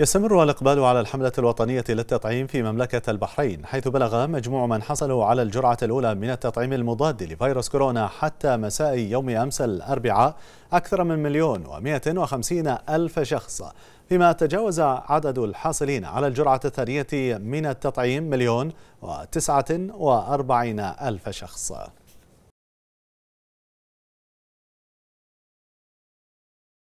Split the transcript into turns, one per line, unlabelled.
يستمر الإقبال على الحملة الوطنية للتطعيم في مملكة البحرين حيث بلغ مجموع من حصلوا على الجرعة الأولى من التطعيم المضاد لفيروس كورونا حتى مساء يوم أمس الأربعاء أكثر من مليون ومائة وخمسين ألف شخص فيما تجاوز عدد الحاصلين على الجرعة الثانية من التطعيم مليون وتسعة وأربعين ألف شخص